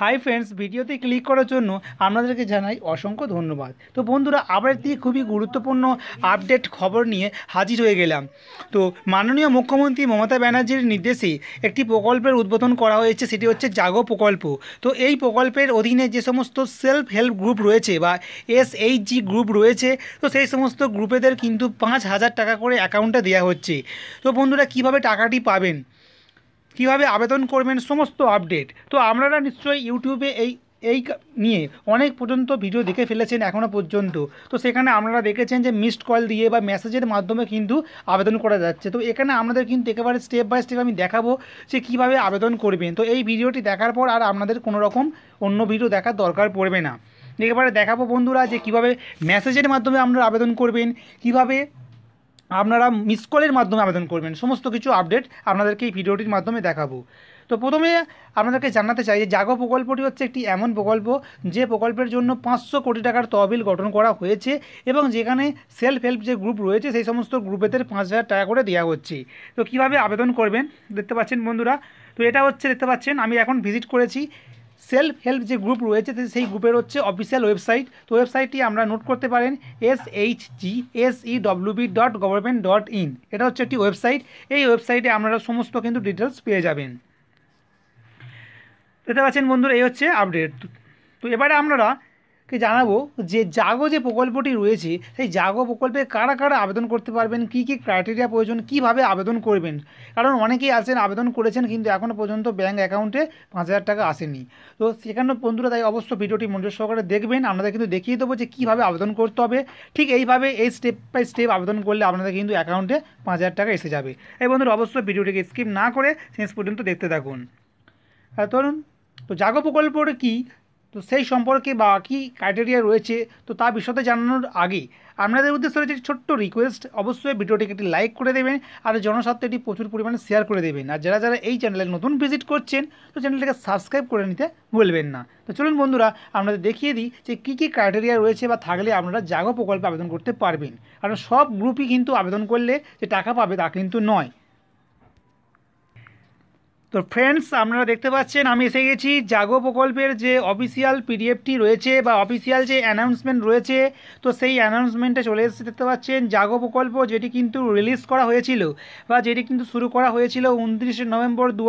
Hi friends ভিডিওতে click করার জন্য আপনাদেরকে জানাই অসংখ্য ধন্যবাদ তো বন্ধুরা আবার থেকে খুবই গুরুত্বপূর্ণ আপডেট খবর নিয়ে হাজির হয়ে গেলাম তো মাননীয় মুখ্যমন্ত্রী মমতা ব্যানার্জির নির্দেশে একটি প্রকল্পের উদ্বোধন করা হয়েছে সেটি হচ্ছে জাগো প্রকল্প তো এই প্রকল্পের অধীনে যে সমস্ত সেলফ হেল্প গ্রুপ রয়েছে বা এসএইচজি গ্রুপ রয়েছে তো সেই সমস্ত গ্রুপেদের কিন্তু পাঁচ হাজার টাকা করে অ্যাকাউন্টে দেওয়া হচ্ছে তো বন্ধুরা কিভাবে টাকাটি পাবেন কিভাবে আবেদন করবেন সমস্ত আপডেট তো আপনারা নিশ্চয়ই ইউটিউবে এই এই নিয়ে অনেক পর্যন্ত ভিডিও দেখে ফেলেছেন এখনও পর্যন্ত তো সেখানে আপনারা দেখেছেন যে মিসড কল দিয়ে বা মেসেজের মাধ্যমে কিন্তু আবেদন করা যাচ্ছে তো এখানে আপনাদের কিন্তু একেবারে স্টেপ বাই স্টেপ আমি দেখাবো যে কীভাবে আবেদন করবেন তো এই ভিডিওটি দেখার পর আর আপনাদের কোনো রকম অন্য ভিডিও দেখার দরকার পড়বে না একেবারে দেখাবো বন্ধুরা যে কিভাবে মেসেজের মাধ্যমে আপনারা আবেদন করবেন কিভাবে আপনারা মিস কলের মাধ্যমে আবেদন করবেন সমস্ত কিছু আপডেট আপনাদেরকে এই ভিডিওটির মাধ্যমে দেখাবো তো প্রথমে আপনাদেরকে জানাতে চাই যে জাগো প্রকল্পটি হচ্ছে একটি এমন প্রকল্প যে প্রকল্পের জন্য পাঁচশো কোটি টাকার তহবিল গঠন করা হয়েছে এবং যেখানে সেলফ হেল্প যে গ্রুপ রয়েছে সেই সমস্ত গ্রুপেদের পাঁচ হাজার টাকা করে দেওয়া হচ্ছে তো কিভাবে আবেদন করবেন দেখতে পাচ্ছেন বন্ধুরা তো এটা হচ্ছে দেখতে পাচ্ছেন আমি এখন ভিজিট করেছি সেলফ হেল্প যে গ্রুপ রয়েছে সেই গ্রুপের হচ্ছে অফিসিয়াল ওয়েবসাইট তো ওয়েবসাইটটি আমরা নোট করতে পারেন S H G S E W B dot government dot in এটা হচ্ছে একটি ওয়েবসাইট এই ওয়েবসাইটে আপনারা সমস্ত কিন্তু ডিটেলস পেয়ে যাবেন দেখতে পাচ্ছেন বন্ধুরা এই হচ্ছে আপডেট তো এবারে আপনারা কে জানাবো যে জাগো যে প্রকল্পটি রয়েছে সেই জাগো প্রকল্পে কারা কারা আবেদন করতে পারবেন কি কি ক্রাইটেরিয়া প্রয়োজন কিভাবে আবেদন করবেন কারণ অনেকেই আছেন আবেদন করেছেন কিন্তু এখনও পর্যন্ত ব্যাঙ্ক অ্যাকাউন্টে পাঁচ হাজার টাকা আসেনি তো সেখানে বন্ধুরা তাই অবশ্য ভিডিওটি মনোযোগ সহকারে দেখবেন আপনাদের কিন্তু দেখিয়ে দেবো যে কীভাবে আবেদন করতে হবে ঠিক এইভাবে এই স্টেপ বাই স্টেপ আবেদন করলে আপনাদের কিন্তু অ্যাকাউন্টে পাঁচ হাজার টাকা এসে যাবে এই বন্ধুরা অবশ্যই ভিডিওটিকে স্কিপ না করে শেষ পর্যন্ত দেখতে থাকুন আর ধরুন তো জাগো প্রকল্পটা কী তো সেই সম্পর্কে বা কী ক্রাইটেরিয়া রয়েছে তো তা বিশদে জানানোর আগে আপনাদের উদ্দেশ্যে রয়েছে ছোট্ট রিকোয়েস্ট অবশ্যই ভিডিওটিকে একটি লাইক করে দেবেন আর জনস্বার্থে এটি প্রচুর পরিমাণে শেয়ার করে দেবেন আর যারা যারা এই চ্যানেলে নতুন ভিজিট করছেন তো চ্যানেলটাকে সাবস্ক্রাইব করে নিতে ভুলবেন না তো চলুন বন্ধুরা আপনাদের দেখিয়ে দিই যে কী কী ক্রাইটেরিয়া রয়েছে বা থাকলে আপনারা জাগো প্রকল্পে আবেদন করতে পারবেন কারণ সব গ্রুপই কিন্তু আবেদন করলে যে টাকা পাবে তা কিন্তু নয় তো ফ্রেন্ডস আপনারা দেখতে পাচ্ছেন আমি এসে গেছি জাগো প্রকল্পের যে অফিসিয়াল পিডিএফটি রয়েছে বা অফিসিয়াল যে অ্যানাউন্সমেন্ট রয়েছে তো সেই অ্যানাউন্সমেন্টে চলে এসে দেখতে পাচ্ছেন জাগো প্রকল্প যেটি কিন্তু রিলিজ করা হয়েছিল বা যেটি কিন্তু শুরু করা হয়েছিল উনত্রিশে নভেম্বর দু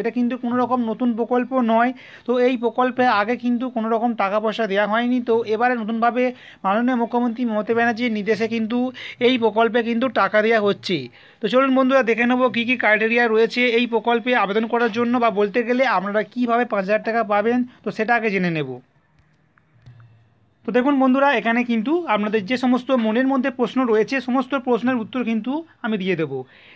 এটা কিন্তু কোনো রকম নতুন প্রকল্প নয় তো এই প্রকল্পে আগে কিন্তু কোনো রকম টাকা পয়সা দেওয়া হয়নি তো এবারে নতুনভাবে মাননীয় মুখ্যমন্ত্রী মমতা ব্যানার্জির নির্দেশে কিন্তু এই প্রকল্পে কিন্তু টাকা দেওয়া হচ্ছে তো চলুন বন্ধুরা দেখে নেবো কী কী ক্রাইটেরিয়া রয়েছে এই প্রকল্পে আবেদন করার জন্য বা বলতে গেলে আপনারা কিভাবে পাঁচ হাজার টাকা পাবেন তো সেটা আগে জেনে নেব তো দেখুন বন্ধুরা এখানে কিন্তু আপনাদের যে সমস্ত মনের মধ্যে প্রশ্ন রয়েছে সমস্ত প্রশ্নের উত্তর কিন্তু আমি দিয়ে দেব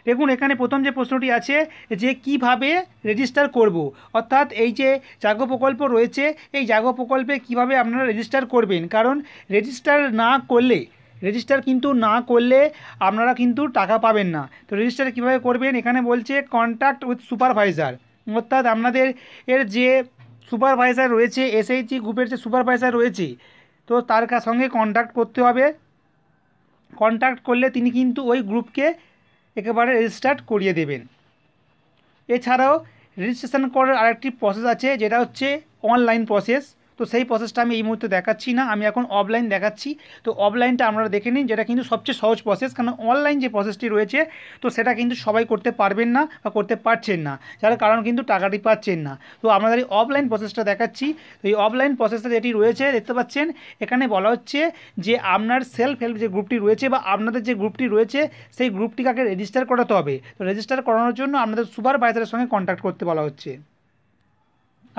দেখুন এখানে প্রথম যে প্রশ্নটি আছে যে কিভাবে রেজিস্টার করব। অর্থাৎ এই যে জাগ প্রকল্প রয়েছে এই জাগ প্রকল্পে কিভাবে আপনারা রেজিস্টার করবেন কারণ রেজিস্টার না করলে রেজিস্টার কিন্তু না করলে আপনারা কিন্তু টাকা পাবেন না তো রেজিস্টার কীভাবে করবেন এখানে বলছে কন্ট্যাক্ট উইথ সুপারভাইজার অর্থাৎ আপনাদের এর যে সুপারভাইজার রয়েছে e এসএইচি গ্রুপের যে সুপারভাইজার রয়েছে তো তার সঙ্গে কন্ট্যাক্ট করতে হবে কন্ট্যাক্ট করলে তিনি কিন্তু ওই গ্রুপকে একেবারে রেজিস্টার করিয়ে দেবেন এছাড়াও রেজিস্ট্রেশন করার আরেকটি প্রসেস আছে যেটা হচ্ছে অনলাইন প্রসেস তো সেই প্রসেসটা আমি এই মুহূর্তে দেখাচ্ছি না আমি এখন অফলাইন দেখাচ্ছি তো অফলাইনটা আমরা দেখে নিন যেটা কিন্তু সবচেয়ে সহজ প্রসেস কারণ অনলাইন যে প্রসেসটি রয়েছে তো সেটা কিন্তু সবাই করতে পারবেন না বা করতে পারছেন না যার কারণ কিন্তু টাকাটি পাচ্ছেন না তো আপনাদের অফলাইন প্রসেসটা দেখাচ্ছি তো এই অফলাইন প্রসেসটা যেটি রয়েছে দেখতে পাচ্ছেন এখানে বলা হচ্ছে যে আপনার সেলফ হেল্প যে গ্রুপটি রয়েছে বা আপনাদের যে গ্রুপটি রয়েছে সেই গ্রুপটি কাকে রেজিস্টার করাতে হবে তো রেজিস্টার করানোর জন্য আপনাদের সুপারভাইজারের সঙ্গে কন্ট্যাক্ট করতে বলা হচ্ছে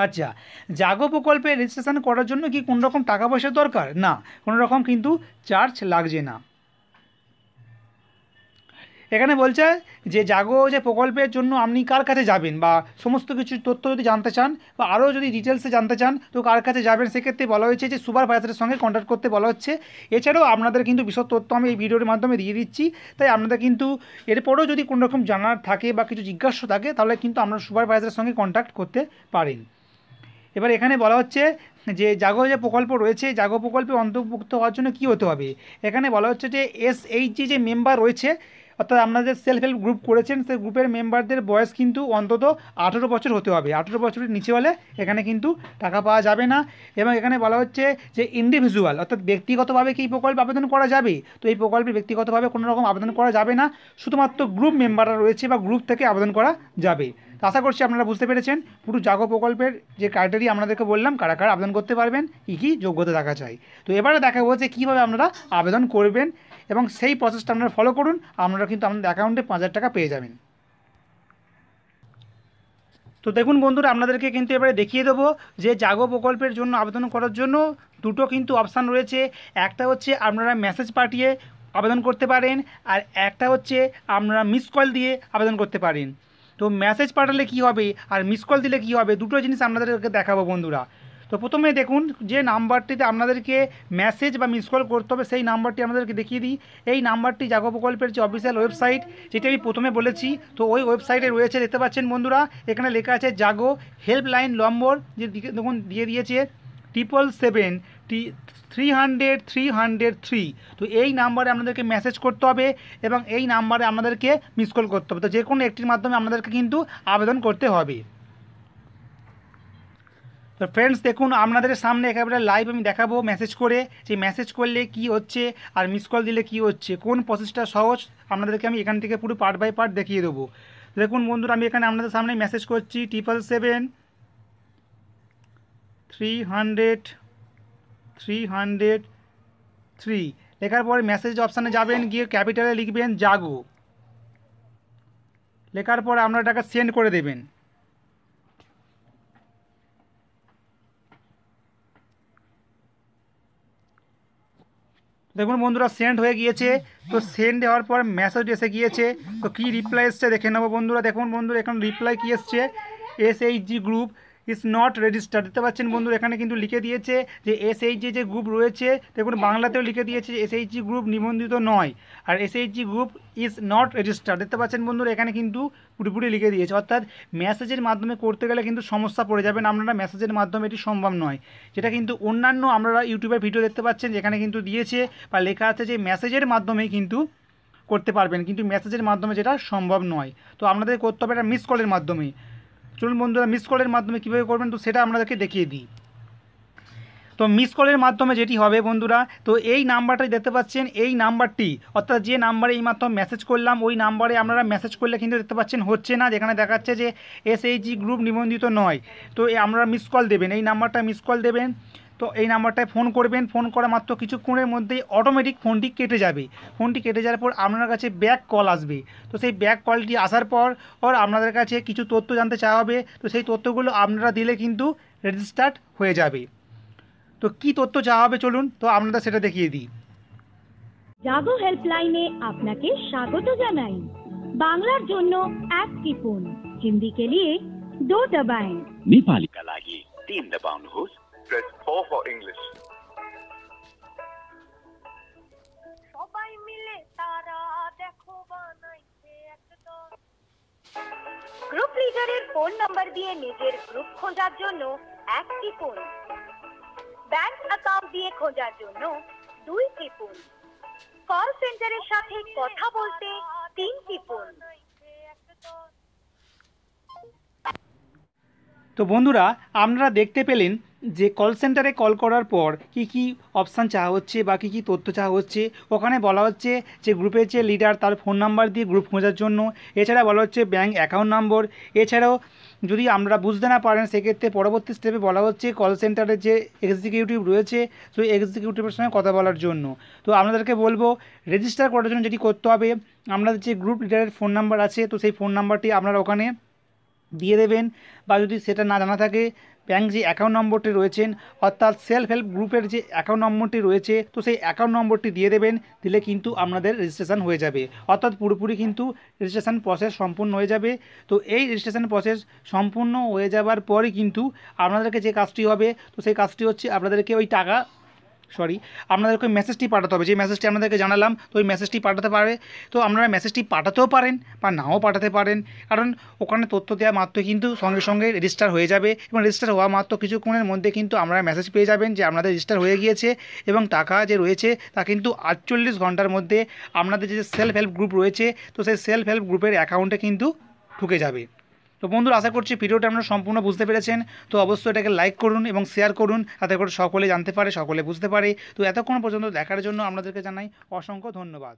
আচ্ছা জাগো প্রকল্পে রেজিস্ট্রেশন করার জন্য কি কোনো রকম টাকা পয়সা দরকার না কোনো রকম কিন্তু চার্জ লাগছে না এখানে বলছে যে জাগো যে প্রকল্পের জন্য আপনি কার কাছে যাবেন বা সমস্ত কিছু তথ্য যদি জানতে চান বা আরও যদি ডিটেলসে জানতে চান তো কার কাছে যাবেন সেক্ষেত্রে বলা হয়েছে যে সুপারভাইজারের সঙ্গে কন্ট্যাক্ট করতে বলা হচ্ছে এছাড়াও আপনাদের কিন্তু বিশদ তথ্য আমি এই ভিডিওর মাধ্যমে দিয়ে দিচ্ছি তাই আপনাদের কিন্তু এরপরেও যদি কোনোরকম জানার থাকে বা কিছু জিজ্ঞাসা থাকে তাহলে কিন্তু আপনারা সুপারভাইজারের সঙ্গে কন্ট্যাক্ট করতে পারেন এবার এখানে বলা হচ্ছে যে জাগো যে প্রকল্প রয়েছে জাগো প্রকল্পে অন্তর্ভুক্ত হওয়ার জন্য কী হতে হবে এখানে বলা হচ্ছে যে এস এইচজি যে মেম্বার রয়েছে অর্থাৎ আপনাদের সেলফ হেল্প গ্রুপ করেছেন সেই গ্রুপের মেম্বারদের বয়স কিন্তু অন্তত আঠেরো বছর হতে হবে আঠেরো বছরের নিচে হলে এখানে কিন্তু টাকা পাওয়া যাবে না এবং এখানে বলা হচ্ছে যে ইন্ডিভিজুয়াল অর্থাৎ ব্যক্তিগতভাবে কি প্রকল্পে আবেদন করা যাবে তো এই প্রকল্পে ব্যক্তিগতভাবে কোনো রকম আবেদন করা যাবে না শুধুমাত্র গ্রুপ মেম্বাররা রয়েছে বা গ্রুপ থেকে আবেদন করা যাবে তো আশা করছি আপনারা বুঝতে পেরেছেন পুরো জাগো প্রকল্পের যে ক্রাইটেরিয়া আপনাদেরকে বললাম কারা কারা আবেদন করতে পারবেন কী কী যোগ্যতা দেখা চাই তো এবারে দেখাবো যে কীভাবে আপনারা আবেদন করবেন এবং সেই প্রসেসটা আপনারা ফলো করুন আপনারা কিন্তু আমাদের অ্যাকাউন্টে পাঁচ টাকা পেয়ে যাবেন তো দেখুন বন্ধুরা আপনাদেরকে কিন্তু এবারে দেখিয়ে দেবো যে জাগো প্রকল্পের জন্য আবেদন করার জন্য দুটো কিন্তু অপশান রয়েছে একটা হচ্ছে আপনারা মেসেজ পাঠিয়ে আবেদন করতে পারেন আর একটা হচ্ছে আপনারা মিস কল দিয়ে আবেদন করতে পারেন তো মেসেজ পাঠালে কি হবে আর মিস কল দিলে কি হবে দুটো জিনিস আপনাদেরকে দেখাবো বন্ধুরা তো প্রথমে দেখুন যে নাম্বারটিতে আপনাদেরকে মেসেজ বা মিস কল করতে হবে সেই নাম্বারটি আপনাদেরকে দেখিয়ে দিই এই নাম্বারটি জাগো প্রকল্পের যে অফিসিয়াল ওয়েবসাইট যেটি আমি প্রথমে বলেছি তো ওই ওয়েবসাইটে রয়েছে দেখতে পাচ্ছেন বন্ধুরা এখানে লেখা আছে জাগো হেল্পলাইন নম্বর যে দেখুন দিয়ে দিয়েছে ট্রিপল সেভেন টি three hundred three hundred three তো এই নাম্বারে আপনাদেরকে মেসেজ করতে হবে এবং এই নাম্বারে আপনাদেরকে মিস কল করতে হবে তো যে কোনো একটির মাধ্যমে আপনাদেরকে কিন্তু আবেদন করতে হবে তো ফ্রেন্ডস দেখুন আপনাদের সামনে একেবারে লাইভ আমি দেখাবো মেসেজ করে যে মেসেজ করলে কি হচ্ছে আর মিস কল দিলে কি হচ্ছে কোন প্রসেসটা সহজ আপনাদেরকে আমি এখান থেকে পুরো পার্ট বাই পার্ট দেখিয়ে দেবো দেখুন বন্ধুরা আমি এখানে আপনাদের সামনে মেসেজ করছি triple seven three hundred three hundred three লেখার পরে মেসেজ অপশানে যাবেন গিয়ে ক্যাপিটালে লিখবেন জাগো লেখার পরে আপনারা টাকা সেন্ড করে দেবেন দেখুন বন্ধুরা সেন্ড হয়ে গিয়েছে তো সেন্ড হওয়ার পর মেসেজ এসে গিয়েছে তো কী রিপ্লাই এসছে দেখে নেবো বন্ধুরা দেখুন বন্ধুরা এখন রিপ্লাই কী এসছে S H G group is not register দেখতে পাচ্ছেন বন্ধুরা এখানে কিন্তু লিখে দিয়েছে যে এসএইচজি যে গ্রুপ রয়েছে দেখুন বাংলাতেও লিখে দিয়েছে যে এসএইচজি গ্রুপ নিবন্ধিত নয় আর SHG group is not register দেখতে পাচ্ছেন বন্ধুরা এখানে কিন্তু পুরোপুরি লিখে দিয়েছে অর্থাৎ মেসেজের মাধ্যমে করতে গেলে কিন্তু সমস্যা পড়ে যাবেন আপনারা মেসেজের মাধ্যমে এটি সম্ভব নয় যেটা কিন্তু অন্যান্য আমরা ইউটিউবের ভিডিও দেখতে পাচ্ছেন যেখানে কিন্তু দিয়েছে বা লেখা আছে যে মেসেজের মাধ্যমেই কিন্তু করতে পারবেন কিন্তু মেসেজের মাধ্যমে যেটা সম্ভব নয় তো আপনাদের করতে হবে এটা মিস কলের মাধ্যমে চলুন বন্ধুরা মিস কলের মাধ্যমে কীভাবে করবেন তো সেটা আপনাদেরকে দেখিয়ে দিই তো মিস কলের মাধ্যমে যেটি হবে বন্ধুরা তো এই নাম্বারটাই দেখতে পাচ্ছেন এই নাম্বারটি অর্থাৎ যে নাম্বারে এই মাত্র মেসেজ করলাম ওই নাম্বারে আপনারা মেসেজ করলে কিন্তু দেখতে পাচ্ছেন হচ্ছে না যেখানে দেখাচ্ছে যে এসএইচজি গ্রুপ নিবন্ধিত নয় তো আপনারা মিস কল দেবেন এই নাম্বারটা মিস কল দেবেন তো এই নাম্বারটায় ফোন করবেন ফোন করা মাত্র কিছুক্ষণের মধ্যেই অটোমেটিক ফোনটি কেটে যাবে ফোনটি কেটে যাওয়ার পর আপনার কাছে ব্যাক কল আসবে তো সেই ব্যাক কলটি আসার পর ওর আপনাদের কাছে কিছু তথ্য জানতে চাওয়া হবে তো সেই তথ্যগুলো আপনারা দিলে কিন্তু রেজিস্টার্ড হয়ে যাবে তো কি তথ্য চাওয়া হবে চলুন তো আপনারা সেটা দেখিয়ে দিই জাগো হেল্পলাইনে আপনাকে স্বাগত জানাই বাংলার জন্য এক টিপুন হিন্দি কে লিয়ে দো দবাएं नेपाली का लागि तीन दबाउनुहोस् গ্রুপ লিডারের ফোন নম্বর দিয়ে নিজের গ্রুপ খোঁজার জন্য এক টিপুন ব্যাংক অ্যাকাউন্ট দিয়ে খোঁজার জন্য দুই টিপুন কল সেন্টারের সাথে কথা বলতে তিন টিপুন তো বন্ধুরা আপনারা দেখতে পেলেন যে কল সেন্টারে কল করার পর কি কি অপশান চাওয়া হচ্ছে বা কী কী তথ্য চাওয়া হচ্ছে ওখানে বলা হচ্ছে যে গ্রুপের যে লিডার তার ফোন নাম্বার দিয়ে গ্রুপ খোঁজার জন্য এছাড়া বলা হচ্ছে ব্যাঙ্ক অ্যাকাউন্ট নম্বর এছাড়াও যদি আমরা বুঝতে না পারেন সেক্ষেত্রে পরবর্তী স্টেপে বলা হচ্ছে কল সেন্টারের যে এক্সিকিউটিভ রয়েছে সেই এক্সিকিউটিভের সঙ্গে কথা বলার জন্য তো আপনাদেরকে বলবো রেজিস্টার করার জন্য যেটি করতে হবে আপনাদের যে গ্রুপ লিডারের ফোন নাম্বার আছে তো সেই ফোন নাম্বারটি আপনারা ওখানে দিয়ে দেবেন বা যদি সেটা না জানা থাকে ব্যাংক যে অ্যাকাউন্ট নম্বরটি রয়েছেন অর্থাৎ সেলফ হেল্প গ্রুপের যে অ্যাকাউন্ট নম্বরটি রয়েছে তো সেই অ্যাকাউন্ট নম্বরটি দিয়ে দেবেন দিলে কিন্তু আপনাদের রেজিস্ট্রেশন হয়ে যাবে অর্থাৎ পুরোপুরি কিন্তু রেজিস্ট্রেশন প্রসেস সম্পূর্ণ হয়ে যাবে তো এই রেজিস্ট্রেশন প্রসেস সম্পূর্ণ হয়ে যাওয়ার পরই কিন্তু আপনাদেরকে যে কাজটি হবে তো সেই কাজটি হচ্ছে আপনাদেরকে ওই টাকা সরি আপনাদেরকে ওই মেসেজটি পাঠাতে হবে যে মেসেজটি আপনাদেরকে জানালাম তো ওই মেসেজটি পাঠাতে পারে তো আপনারা মেসেজটি পাঠাতেও পারেন বা নাও পাঠাতে পারেন কারণ ওখানে তথ্য দেওয়া মাত্র কিন্তু সঙ্গে সঙ্গে রেজিস্টার হয়ে যাবে এবং রেজিস্টার হওয়া মাত্র কিছুক্ষণের মধ্যে কিন্তু আপনারা মেসেজ পেয়ে যাবেন যে আপনাদের রেজিস্টার হয়ে গিয়েছে এবং টাকা যে রয়েছে তা কিন্তু আটচল্লিশ ঘন্টার মধ্যে আপনাদের যে সেলফ হেল্প গ্রুপ রয়েছে তো সেই সেলফ হেল্প গ্রুপের অ্যাকাউন্টে কিন্তু ঢুকে যাবে তো বন্ধুরা আশা করছি ভিডিওটা আপনারা সম্পূর্ণ বুঝতে পেরেছেন তো অবশ্যই এটাকে লাইক করুন এবং শেয়ার করুন তাতে করে সকলে জানতে পারে সকলে বুঝতে পারে তো এতক্ষণ পর্যন্ত দেখার জন্য আপনাদেরকে জানাই অসংখ্য ধন্যবাদ